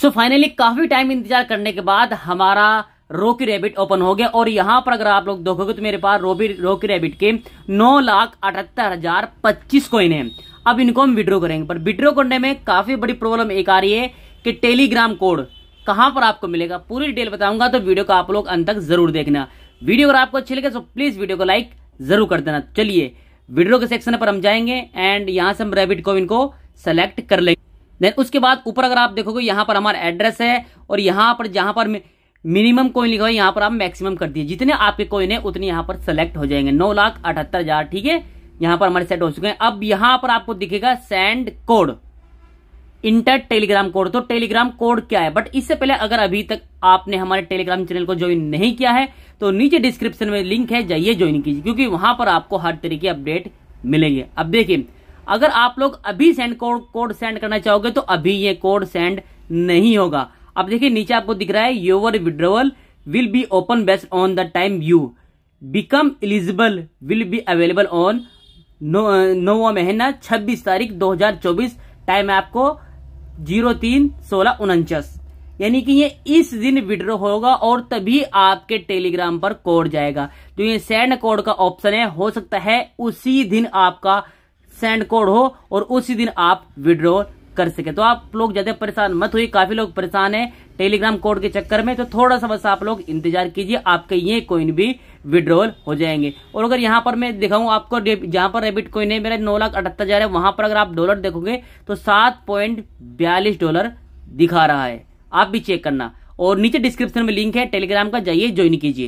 so finally काफी time इंतजार करने के बाद हमारा रोकी रेबिट ओपन हो गया और यहां पर अगर आप लोग देखोगे तो मेरे पास रोबी रोकी रेबिट के नौ लाख अठहत्तर हजार पच्चीस कोइन है अब इनको हम विड्रो करेंगे पर विड्रो करने में काफी बड़ी प्रॉब्लम एक आ रही है कि टेलीग्राम कोड कहां पर आपको मिलेगा पूरी डिटेल बताऊंगा तो वीडियो को आप लोग अंत तक जरूर देखना वीडियो अगर आपको अच्छी लगे तो प्लीज वीडियो को लाइक जरूर कर देना चलिए विड्रो के सेक्शन पर हम जाएंगे एंड यहां से हम रेबिट को इनको सेलेक्ट कर लेंगे देन उसके बाद ऊपर अगर आप देखोगे यहाँ पर हमारा एड्रेस है और यहाँ पर जहाँ पर मिनिमम कॉइन लिखा हुआ है यहाँ पर आप मैक्सिमम कर दिए जितने आपके कॉइन है उतने यहाँ पर सेलेक्ट हो जाएंगे नौ लाख अठहत्तर हजार ठीक है यहाँ पर हमारे सेट हो चुके हैं अब यहाँ पर आपको दिखेगा send code enter Telegram code तो टेलीग्राम कोड क्या है बट इससे पहले अगर अभी तक आपने हमारे टेलीग्राम चैनल को ज्वाइन नहीं किया है तो नीचे डिस्क्रिप्शन में लिंक है जाइए ज्वाइन कीजिए क्योंकि वहां पर आपको हर तरीके अपडेट मिलेंगे अब देखिए अगर आप लोग अभी सेंड कोड कोड सेंड करना चाहोगे तो अभी ये कोड सेंड नहीं होगा अब देखिए नीचे आपको दिख रहा है your withdrawal will be open based on the time you become eligible will be available on नौवा महीना छब्बीस तारीख 2024 टाइम आपको जीरो तीन सोलह उनचास यानी कि ये इस दिन विड्रो होगा और तभी आपके टेलीग्राम पर कोड जाएगा तो ये सेंड कोड का ऑप्शन है हो सकता है उसी दिन आपका सेंड कोड हो और उसी दिन आप विड्रॉ कर सके तो आप लोग ज्यादा परेशान मत हुई काफी लोग परेशान है टेलीग्राम कोड के चक्कर में तो थोड़ा सा बस आप लोग इंतजार कीजिए आपके ये कोइन भी विड्रॉल हो जाएंगे और अगर यहाँ पर मैं दिखाऊं आपको जहां पर रेबिट कोइन है मेरा नौ लाख अठहत्तर हजार है वहां पर अगर आप डॉलर देखोगे तो सात पॉइंट बयालीस डॉलर दिखा रहा है आप भी चेक करना और नीचे डिस्क्रिप्शन में लिंक है टेलीग्राम का जाइए ज्वाइन कीजिए